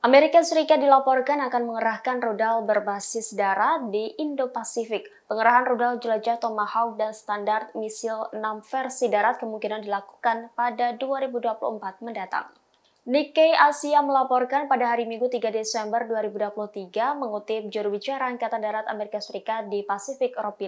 Amerika Serikat dilaporkan akan mengerahkan rudal berbasis darat di Indo-Pasifik. Pengerahan rudal jelajah Tomahawk dan standar misil 6 versi darat kemungkinan dilakukan pada 2024 mendatang. Nikkei Asia melaporkan pada hari Minggu 3 Desember 2023 mengutip juru bicara Angkatan Darat Amerika Serikat di Pacific Rob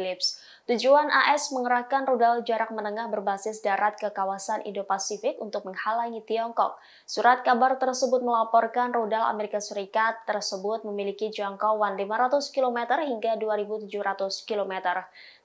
Tujuan AS mengerahkan rudal jarak menengah berbasis darat ke kawasan Indo-Pasifik untuk menghalangi Tiongkok. Surat kabar tersebut melaporkan rudal Amerika Serikat tersebut memiliki jangkauan 500 km hingga 2.700 km.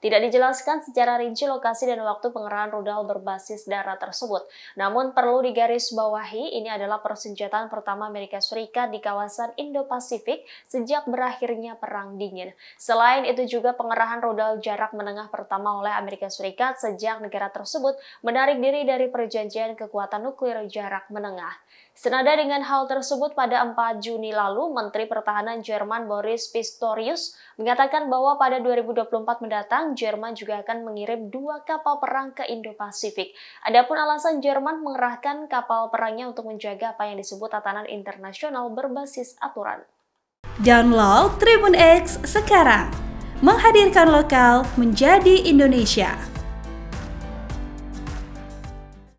Tidak dijelaskan secara rinci lokasi dan waktu pengerahan rudal berbasis darat tersebut. Namun perlu digarisbawahi ini adalah persenjataan pertama Amerika Serikat di kawasan Indo-Pasifik sejak berakhirnya Perang Dingin. Selain itu juga pengerahan rudal jarak menengah pertama oleh Amerika Serikat sejak negara tersebut menarik diri dari perjanjian kekuatan nuklir jarak menengah. Senada dengan hal tersebut pada 4 Juni lalu, Menteri Pertahanan Jerman Boris Pistorius mengatakan bahwa pada 2024 mendatang Jerman juga akan mengirim dua kapal perang ke Indo-Pasifik. Adapun alasan Jerman mengerahkan kapal perangnya untuk menjaga menjaga apa yang disebut tatanan internasional berbasis aturan. Download Tribun X sekarang, menghadirkan lokal menjadi Indonesia.